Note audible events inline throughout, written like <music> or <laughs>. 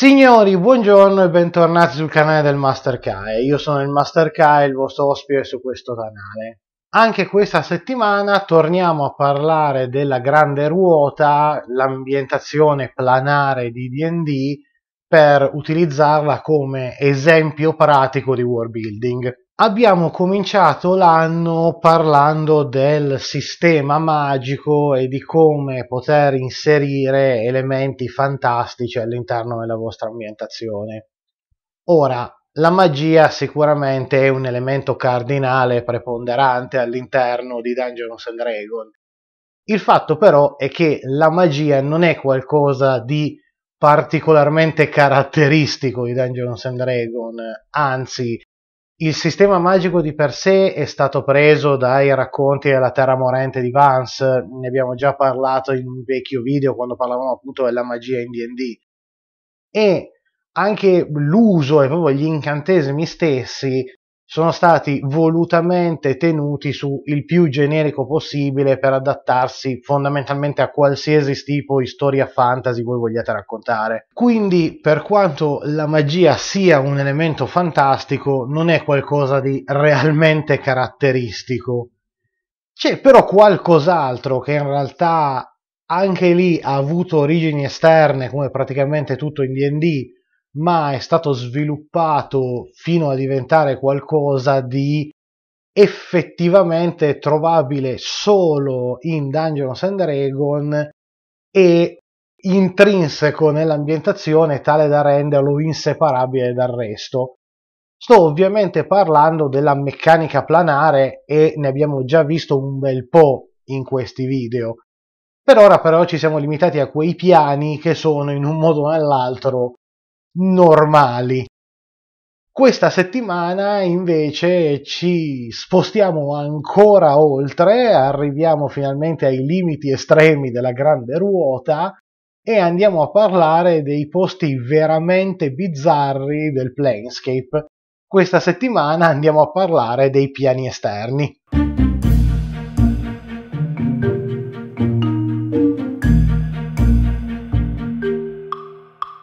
Signori, buongiorno e bentornati sul canale del Master Kai. Io sono il Master Kai, il vostro ospite su questo canale. Anche questa settimana torniamo a parlare della grande ruota, l'ambientazione planare di D&D per utilizzarla come esempio pratico di world building. Abbiamo cominciato l'anno parlando del sistema magico e di come poter inserire elementi fantastici all'interno della vostra ambientazione. Ora, la magia sicuramente è un elemento cardinale preponderante all'interno di Dungeons and Dragons. Il fatto però è che la magia non è qualcosa di particolarmente caratteristico di Dungeons and Dragons, anzi il sistema magico di per sé è stato preso dai racconti della Terra Morente di Vance, ne abbiamo già parlato in un vecchio video quando parlavamo appunto della magia in DD. E anche l'uso e proprio gli incantesimi stessi sono stati volutamente tenuti su il più generico possibile per adattarsi fondamentalmente a qualsiasi tipo di storia fantasy voi vogliate raccontare. Quindi, per quanto la magia sia un elemento fantastico, non è qualcosa di realmente caratteristico. C'è però qualcos'altro che in realtà anche lì ha avuto origini esterne, come praticamente tutto in DD, ma è stato sviluppato fino a diventare qualcosa di effettivamente trovabile solo in Dungeons and Dragons e intrinseco nell'ambientazione tale da renderlo inseparabile dal resto. Sto ovviamente parlando della meccanica planare e ne abbiamo già visto un bel po' in questi video. Per ora però ci siamo limitati a quei piani che sono in un modo o nell'altro normali. Questa settimana invece ci spostiamo ancora oltre, arriviamo finalmente ai limiti estremi della grande ruota e andiamo a parlare dei posti veramente bizzarri del Planescape. Questa settimana andiamo a parlare dei piani esterni.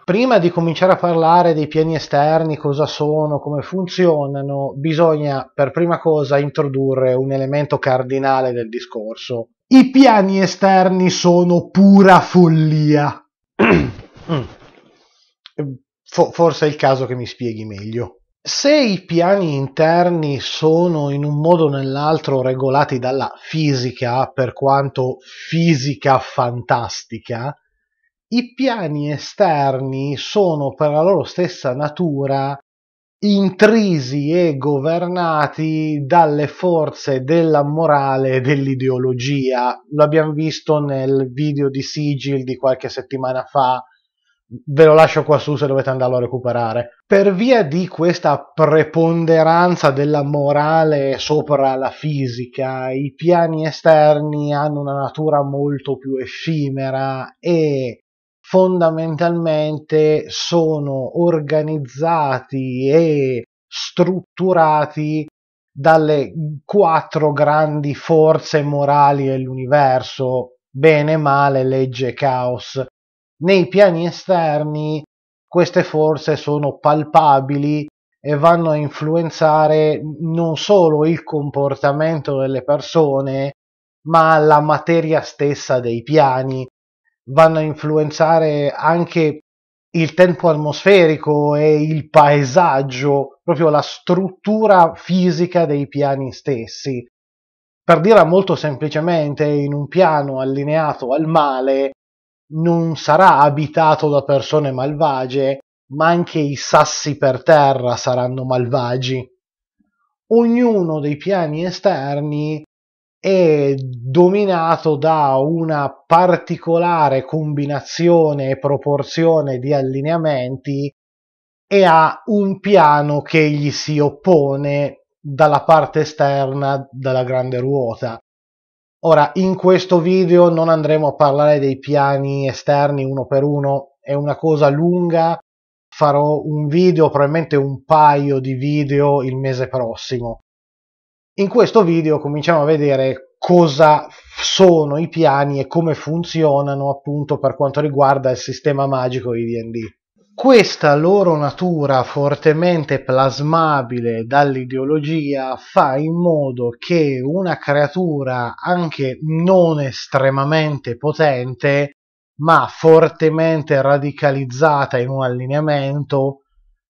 prima di cominciare a parlare dei piani esterni, cosa sono, come funzionano, bisogna per prima cosa introdurre un elemento cardinale del discorso. I piani esterni sono pura follia. <clears throat> Mm. Forse è il caso che mi spieghi meglio. Se i piani interni sono in un modo o nell'altro regolati dalla fisica, per quanto fisica fantastica, i piani esterni sono per la loro stessa natura intrisi e governati dalle forze della morale e dell'ideologia. Lo abbiamo visto nel video di Sigil di qualche settimana fa. Ve lo lascio qua su se dovete andarlo a recuperare. Per via di questa preponderanza della morale sopra la fisica, i piani esterni hanno una natura molto più effimera e fondamentalmente sono organizzati e strutturati dalle quattro grandi forze morali dell'universo, bene, male, legge, caos. Nei piani esterni queste forze sono palpabili e vanno a influenzare non solo il comportamento delle persone, ma la materia stessa dei piani, vanno a influenzare anche il tempo atmosferico e il paesaggio, proprio la struttura fisica dei piani stessi. Per dirla molto semplicemente, in un piano allineato al male non sarà abitato da persone malvagie, ma anche i sassi per terra saranno malvagi. Ognuno dei piani esterni è dominato da una particolare combinazione e proporzione di allineamenti e ha un piano che gli si oppone dalla parte esterna della grande ruota. Ora, in questo video non andremo a parlare dei piani esterni uno per uno, è una cosa lunga, farò un video, probabilmente un paio di video il mese prossimo in questo video cominciamo a vedere cosa sono i piani e come funzionano appunto per quanto riguarda il sistema magico di D&D questa loro natura fortemente plasmabile dall'ideologia fa in modo che una creatura anche non estremamente potente ma fortemente radicalizzata in un allineamento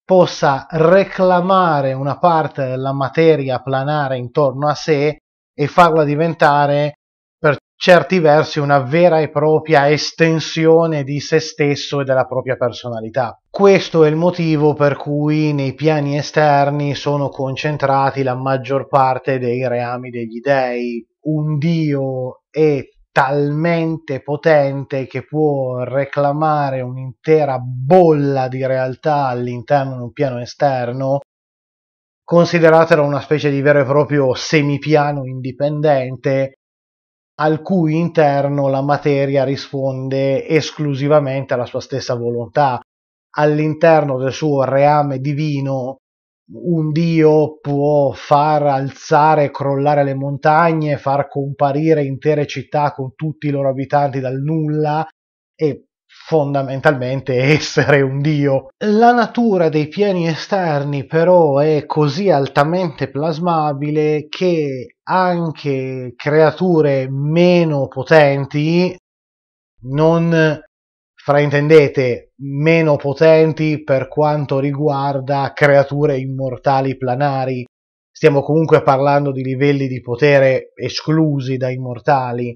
possa reclamare una parte della materia planare intorno a sé e farla diventare per certi versi una vera e propria estensione di se stesso e della propria personalità. Questo è il motivo per cui nei piani esterni sono concentrati la maggior parte dei reami degli dei. Un dio e talmente potente che può reclamare un'intera bolla di realtà all'interno di un piano esterno, consideratela una specie di vero e proprio semipiano indipendente al cui interno la materia risponde esclusivamente alla sua stessa volontà. All'interno del suo reame divino un dio può far alzare e crollare le montagne, far comparire intere città con tutti i loro abitanti dal nulla e fondamentalmente <laughs> essere un dio. La natura dei piani esterni però è così altamente plasmabile che anche creature meno potenti non fraintendete, meno potenti per quanto riguarda creature immortali planari. Stiamo comunque parlando di livelli di potere esclusi da immortali,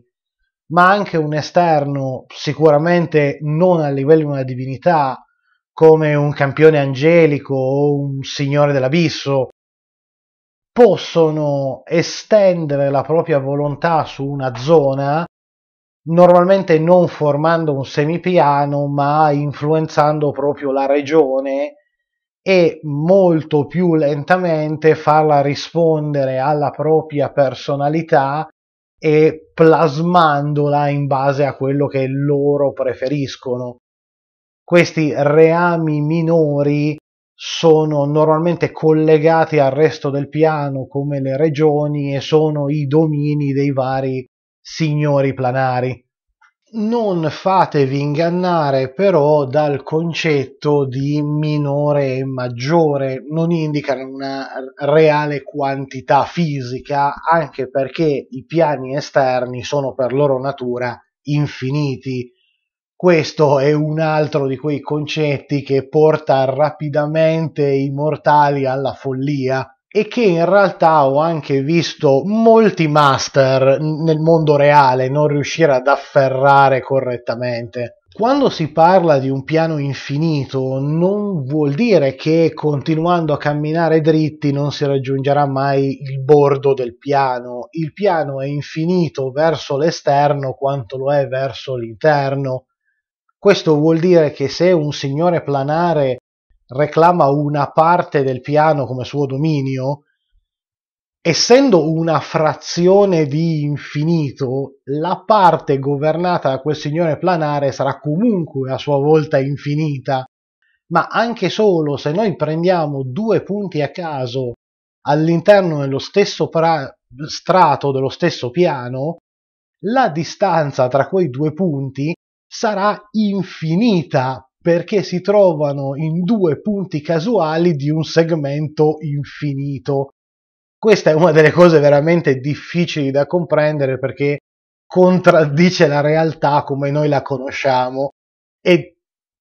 ma anche un esterno sicuramente non a livello di una divinità, come un campione angelico o un signore dell'abisso, possono estendere la propria volontà su una zona normalmente non formando un semipiano ma influenzando proprio la regione e molto più lentamente farla rispondere alla propria personalità e plasmandola in base a quello che loro preferiscono. Questi reami minori sono normalmente collegati al resto del piano come le regioni e sono i domini dei vari signori planari. Non fatevi ingannare però dal concetto di minore e maggiore, non indicano una reale quantità fisica, anche perché i piani esterni sono per loro natura infiniti. Questo è un altro di quei concetti che porta rapidamente i mortali alla follia e che in realtà ho anche visto molti master nel mondo reale non riuscire ad afferrare correttamente. Quando si parla di un piano infinito non vuol dire che continuando a camminare dritti non si raggiungerà mai il bordo del piano. Il piano è infinito verso l'esterno quanto lo è verso l'interno. Questo vuol dire che se un signore planare reclama una parte del piano come suo dominio, essendo una frazione di infinito, la parte governata da quel signore planare sarà comunque a sua volta infinita, ma anche solo se noi prendiamo due punti a caso all'interno dello stesso pra- strato, dello stesso piano, la distanza tra quei due punti sarà infinita perché si trovano in due punti casuali di un segmento infinito. Questa è una delle cose veramente difficili da comprendere perché contraddice la realtà come noi la conosciamo e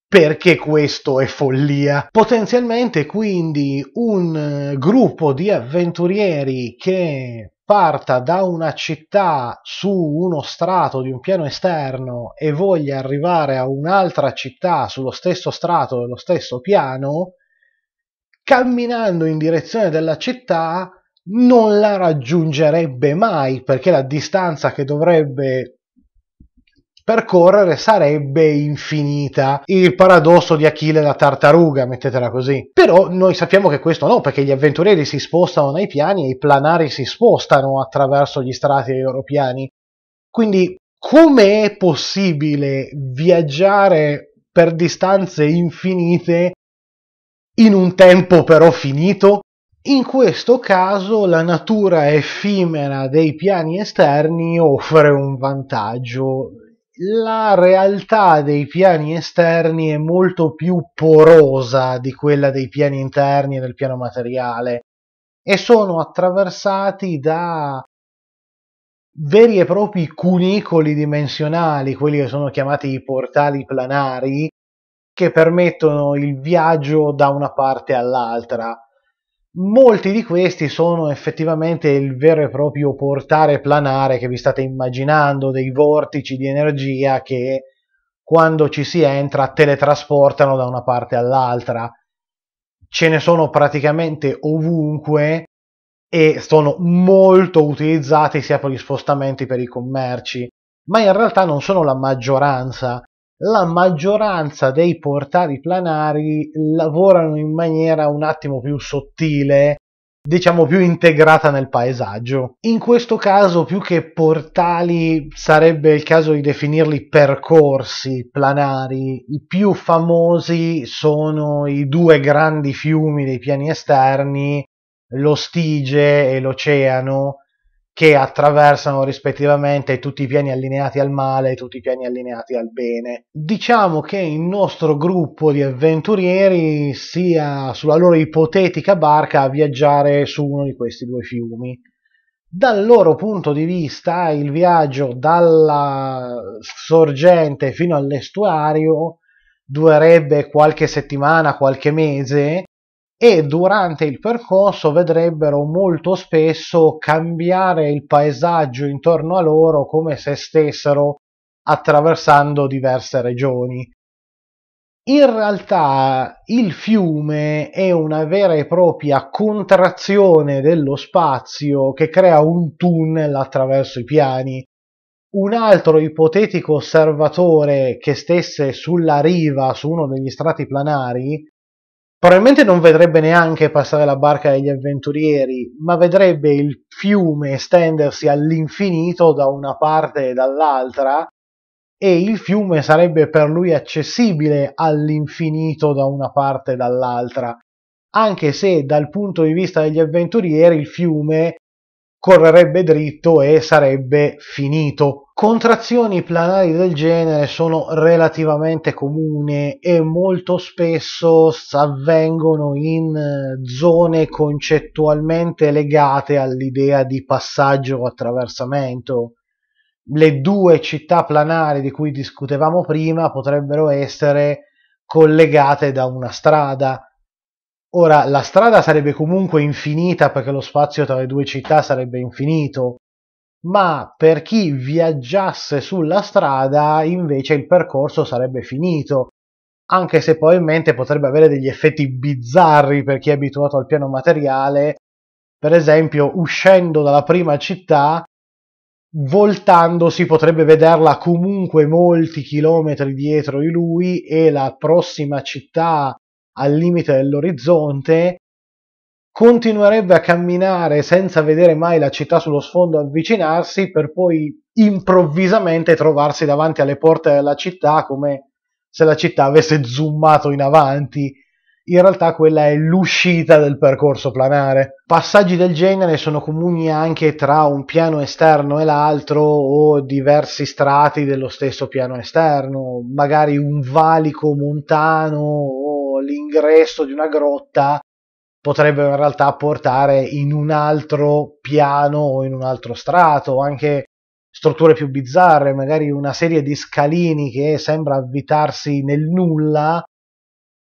perché questo è follia. Potenzialmente quindi un eh, gruppo di avventurieri che parta da una città su uno strato di un piano esterno e voglia arrivare a un'altra città sullo stesso strato dello stesso piano, camminando in direzione della città non la raggiungerebbe mai perché la distanza che dovrebbe percorrere sarebbe infinita. Il paradosso di Achille e la tartaruga, mettetela così. Però noi sappiamo che questo no, perché gli avventurieri si spostano nei piani e i planari si spostano attraverso gli strati dei loro piani. Quindi come è possibile viaggiare per distanze infinite in un tempo però finito? In questo caso la natura effimera dei piani esterni offre un vantaggio la realtà dei piani esterni è molto più porosa di quella dei piani interni e del piano materiale e sono attraversati da veri e propri cunicoli dimensionali, quelli che sono chiamati i portali planari, che permettono il viaggio da una parte all'altra. Molti di questi sono effettivamente il vero e proprio portare planare che vi state immaginando, dei vortici di energia che quando ci si entra teletrasportano da una parte all'altra. Ce ne sono praticamente ovunque e sono molto utilizzati sia per gli spostamenti che per i commerci, ma in realtà non sono la maggioranza la maggioranza dei portali planari lavorano in maniera un attimo più sottile, diciamo più integrata nel paesaggio. In questo caso più che portali sarebbe il caso di definirli percorsi planari. I più famosi sono i due grandi fiumi dei piani esterni, lo Stige e l'Oceano, che attraversano rispettivamente tutti i piani allineati al male e tutti i piani allineati al bene. Diciamo che il nostro gruppo di avventurieri sia sulla loro ipotetica barca a viaggiare su uno di questi due fiumi. Dal loro punto di vista, il viaggio dalla sorgente fino all'estuario durerebbe qualche settimana, qualche mese, e durante il percorso vedrebbero molto spesso cambiare il paesaggio intorno a loro come se stessero attraversando diverse regioni. In realtà il fiume è una vera e propria contrazione dello spazio che crea un tunnel attraverso i piani. Un altro ipotetico osservatore che stesse sulla riva, su uno degli strati planari, Probabilmente non vedrebbe neanche passare la barca degli avventurieri, ma vedrebbe il fiume estendersi all'infinito da una parte e dall'altra, e il fiume sarebbe per lui accessibile all'infinito da una parte e dall'altra, anche se dal punto di vista degli avventurieri il fiume correrebbe dritto e sarebbe finito. Contrazioni planari del genere sono relativamente comuni e molto spesso avvengono in zone concettualmente legate all'idea di passaggio o attraversamento. Le due città planari di cui discutevamo prima potrebbero essere collegate da una strada, Ora, la strada sarebbe comunque infinita perché lo spazio tra le due città sarebbe infinito, ma per chi viaggiasse sulla strada invece il percorso sarebbe finito, anche se probabilmente potrebbe avere degli effetti bizzarri per chi è abituato al piano materiale, per esempio uscendo dalla prima città, voltandosi potrebbe vederla comunque molti chilometri dietro di lui e la prossima città al limite dell'orizzonte, continuerebbe a camminare senza vedere mai la città sullo sfondo avvicinarsi per poi improvvisamente trovarsi davanti alle porte della città come se la città avesse zoomato in avanti. In realtà quella è l'uscita del percorso planare. Passaggi del genere sono comuni anche tra un piano esterno e l'altro o diversi strati dello stesso piano esterno, magari un valico montano o l'ingresso di una grotta potrebbe in realtà portare in un altro piano o in un altro strato, anche strutture più bizzarre, magari una serie di scalini che sembra avvitarsi nel nulla,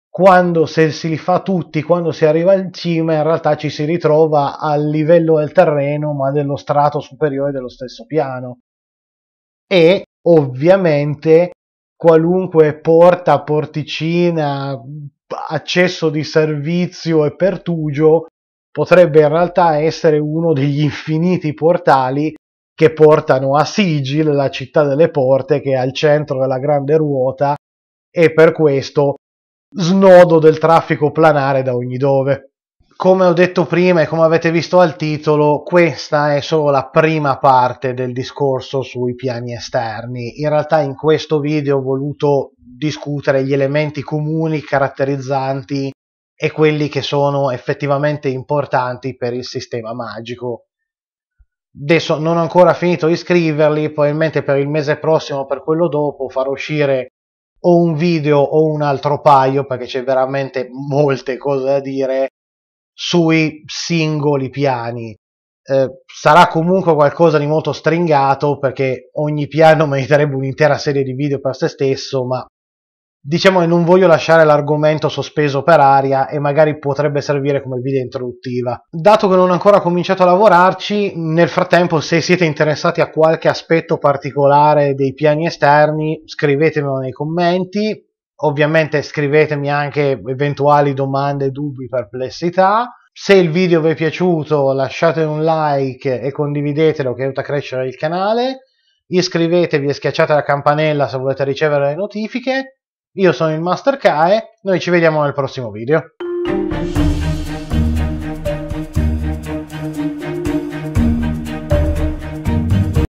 quando se si li fa tutti, quando si arriva in cima, in realtà ci si ritrova al livello del terreno, ma dello strato superiore dello stesso piano. E ovviamente qualunque porta, porticina, accesso di servizio e pertugio potrebbe in realtà essere uno degli infiniti portali che portano a Sigil, la città delle porte, che è al centro della grande ruota e per questo snodo del traffico planare da ogni dove come ho detto prima e come avete visto al titolo, questa è solo la prima parte del discorso sui piani esterni. In realtà in questo video ho voluto discutere gli elementi comuni caratterizzanti e quelli che sono effettivamente importanti per il sistema magico. Adesso non ho ancora finito di scriverli, probabilmente per il mese prossimo o per quello dopo farò uscire o un video o un altro paio perché c'è veramente molte cose da dire sui singoli piani. Eh, sarà comunque qualcosa di molto stringato perché ogni piano <laughs> meriterebbe un'intera serie di video per se stesso, ma diciamo che non voglio lasciare l'argomento sospeso per aria e magari potrebbe servire come video introduttiva. Dato che non ho ancora cominciato a lavorarci, nel frattempo se siete interessati a qualche aspetto particolare dei piani esterni scrivetemelo nei commenti, Ovviamente scrivetemi anche eventuali domande, dubbi, perplessità. Se il video vi è piaciuto lasciate un like e condividetelo che aiuta a crescere il canale. Iscrivetevi e schiacciate la campanella se volete ricevere le notifiche. Io sono il Master Kae, noi ci vediamo nel prossimo video.